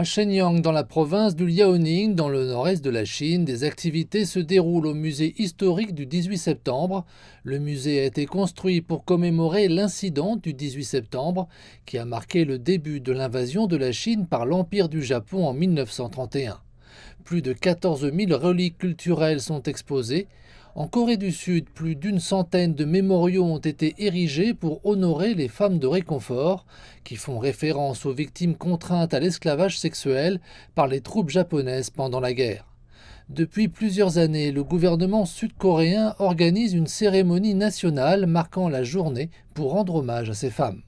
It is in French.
À Shenyang, dans la province du Liaoning, dans le nord-est de la Chine, des activités se déroulent au musée historique du 18 septembre. Le musée a été construit pour commémorer l'incident du 18 septembre qui a marqué le début de l'invasion de la Chine par l'Empire du Japon en 1931. Plus de 14 000 reliques culturelles sont exposées. En Corée du Sud, plus d'une centaine de mémoriaux ont été érigés pour honorer les femmes de réconfort, qui font référence aux victimes contraintes à l'esclavage sexuel par les troupes japonaises pendant la guerre. Depuis plusieurs années, le gouvernement sud-coréen organise une cérémonie nationale marquant la journée pour rendre hommage à ces femmes.